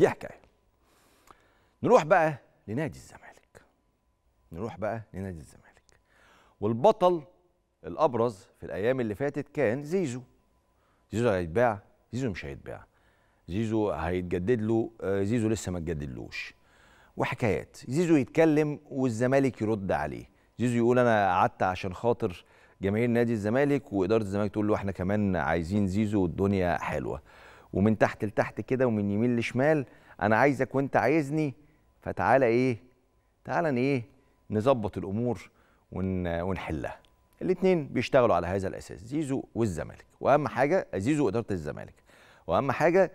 دي حكايه نروح بقى لنادي الزمالك نروح بقى لنادي الزمالك والبطل الابرز في الايام اللي فاتت كان زيزو زيزو هيتباع زيزو مش هيتباع زيزو هيتجدد له آه، زيزو لسه ما اتجددلوش وحكايات زيزو يتكلم والزمالك يرد عليه زيزو يقول انا قعدت عشان خاطر جماهير نادي الزمالك واداره الزمالك تقول له احنا كمان عايزين زيزو والدنيا حلوه ومن تحت لتحت كده ومن يمين لشمال انا عايزك وانت عايزني فتعالى ايه تعالى ايه نظبط الامور ونحلها الاثنين بيشتغلوا على هذا الاساس زيزو والزمالك واهم حاجه زيزو واداره الزمالك واهم حاجه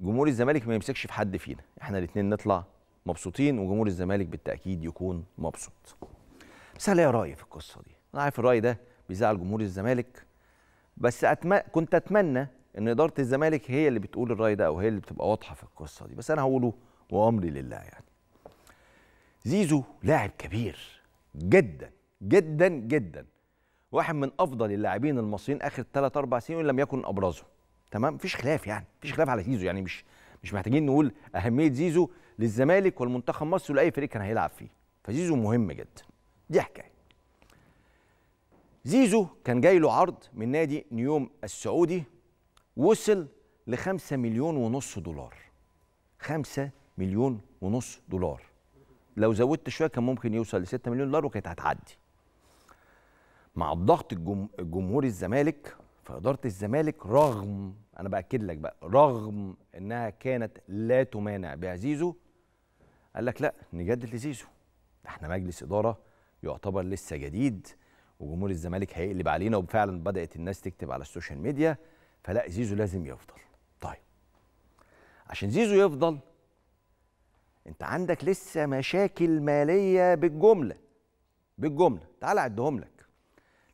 جمهور الزمالك ما يمسكش في حد فينا احنا الاثنين نطلع مبسوطين وجمهور الزمالك بالتاكيد يكون مبسوط بس انا ليا راي في القصه دي انا عارف الراي ده بيزعل جمهور الزمالك بس أتم... كنت اتمنى ان اداره الزمالك هي اللي بتقول الراي ده او هي اللي بتبقى واضحه في القصه دي بس انا هقوله وامري لله يعني زيزو لاعب كبير جدا جدا جدا واحد من افضل اللاعبين المصريين اخر 3 4 سنين وان لم يكن ابرزهم تمام مفيش خلاف يعني مفيش خلاف على زيزو يعني مش مش محتاجين نقول اهميه زيزو للزمالك والمنتخب مصر ولاي فريق كان هيلعب فيه فزيزو مهم جدا دي حكايه زيزو كان جاي له عرض من نادي نيوم السعودي وصل ل 5 مليون ونص دولار 5 مليون ونص دولار لو زودت شويه كان ممكن يوصل ل 6 مليون دولار وكانت هتعدي مع الضغط الجم... الجمهوري الزمالك فاداره الزمالك رغم انا باكد لك بقى رغم انها كانت لا تمانع زيزو قال لك لا نجدد لزيزو احنا مجلس اداره يعتبر لسه جديد وجمهور الزمالك هيقلب علينا وفعلا بدات الناس تكتب على السوشيال ميديا فلا زيزو لازم يفضل طيب عشان زيزو يفضل انت عندك لسه مشاكل ماليه بالجمله بالجمله تعال اعدهم لك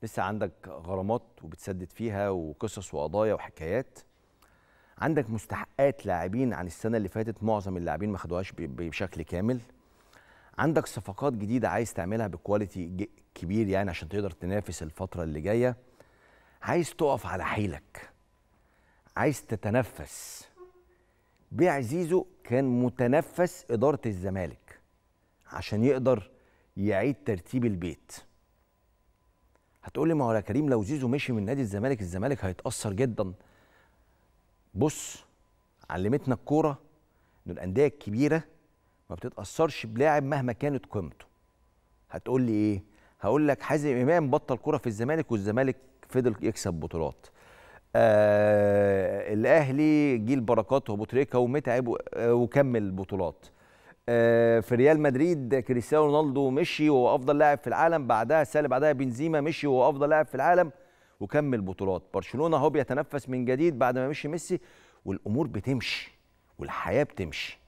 لسه عندك غرامات وبتسدد فيها وقصص وقضايا وحكايات عندك مستحقات لاعبين عن السنه اللي فاتت معظم اللاعبين ما خدوهاش بشكل كامل عندك صفقات جديده عايز تعملها بكواليتي كبير يعني عشان تقدر تنافس الفتره اللي جايه عايز تقف على حيلك عايز تتنفس بيع زيزو كان متنفس إدارة الزمالك عشان يقدر يعيد ترتيب البيت هتقولي ما هو يا كريم لو زيزو مشي من نادي الزمالك الزمالك هيتأثر جدا بص علمتنا الكورة إن الأندية الكبيرة ما بتتأثرش بلاعب مهما كانت قيمته هتقول لي إيه؟ هقول لك حازم إمام بطل كورة في الزمالك والزمالك فضل يكسب بطولات آه الاهلي جيل بركات وابو تريكه ومتعب آه، وكمل بطولات آه في ريال مدريد كريستيانو رونالدو مشي وهو افضل لاعب في العالم بعدها السنه بعدها بنزيما مشي وهو افضل لاعب في العالم وكمل بطولات برشلونه هو بيتنفس من جديد بعد ما مشي ميسي والامور بتمشي والحياه بتمشي